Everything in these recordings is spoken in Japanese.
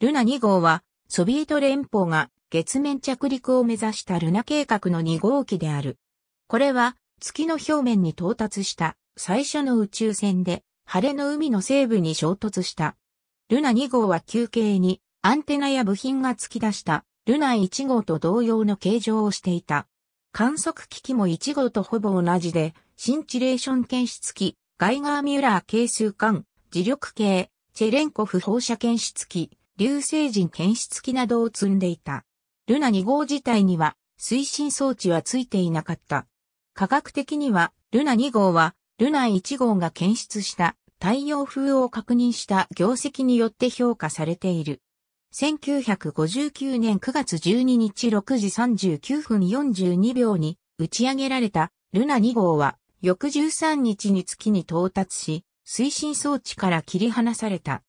ルナ2号は、ソビエト連邦が月面着陸を目指したルナ計画の2号機である。これは、月の表面に到達した最初の宇宙船で、晴れの海の西部に衝突した。ルナ2号は休憩にアンテナや部品が突き出したルナ1号と同様の形状をしていた。観測機器も1号とほぼ同じで、シンチレーション検出機、ガイガーミュラー係数管、磁力計、チェレンコフ放射検出機、流星人検出機などを積んでいた。ルナ2号自体には推進装置はついていなかった。科学的には、ルナ2号は、ルナ1号が検出した太陽風を確認した業績によって評価されている。1959年9月12日6時39分42秒に打ち上げられたルナ2号は翌13日に月に到達し、推進装置から切り離された。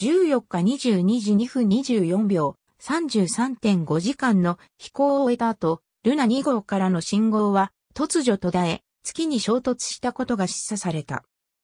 14日22時2分24秒、33.5時間の飛行を終えた後、ルナ2号からの信号は突如途絶え、月に衝突したことが示唆された。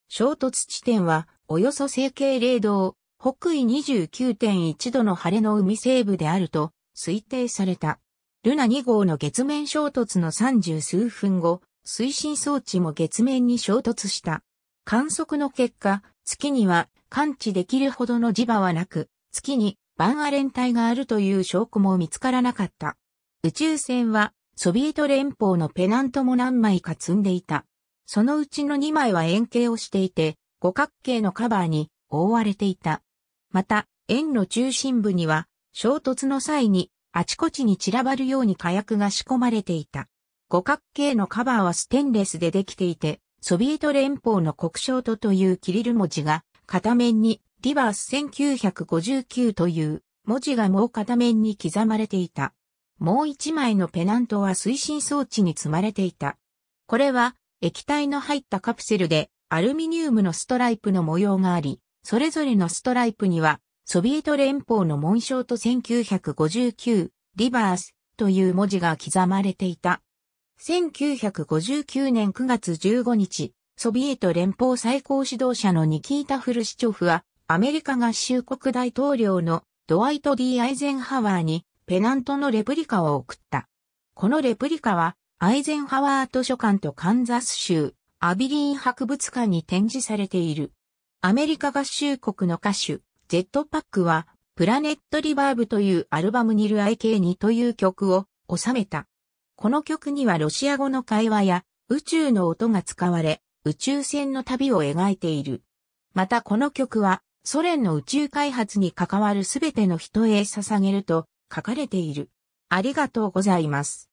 衝突地点はおよそ西形0度、北緯29.1度の晴れの海西部であると推定された。ルナ2号の月面衝突の30数分後、推進装置も月面に衝突した。観測の結果、月には感知できるほどの磁場はなく、月にバンアレン帯があるという証拠も見つからなかった。宇宙船はソビエト連邦のペナントも何枚か積んでいた。そのうちの2枚は円形をしていて、五角形のカバーに覆われていた。また、円の中心部には、衝突の際に、あちこちに散らばるように火薬が仕込まれていた。五角形のカバーはステンレスでできていて、ソビエト連邦の国章とというキリル文字が片面にリバース1959という文字がもう片面に刻まれていた。もう一枚のペナントは推進装置に積まれていた。これは液体の入ったカプセルでアルミニウムのストライプの模様があり、それぞれのストライプにはソビエト連邦の紋章と1959リバースという文字が刻まれていた。1959年9月15日、ソビエト連邦最高指導者のニキータ・フルシチョフは、アメリカ合衆国大統領のドワイト・ D・ アイゼンハワーにペナントのレプリカを送った。このレプリカは、アイゼンハワー図書館とカンザス州、アビリーン博物館に展示されている。アメリカ合衆国の歌手、ジェットパックは、プラネットリバーブというアルバムにる IK2 という曲を収めた。この曲にはロシア語の会話や宇宙の音が使われ、宇宙船の旅を描いている。またこの曲はソ連の宇宙開発に関わるすべての人へ捧げると書かれている。ありがとうございます。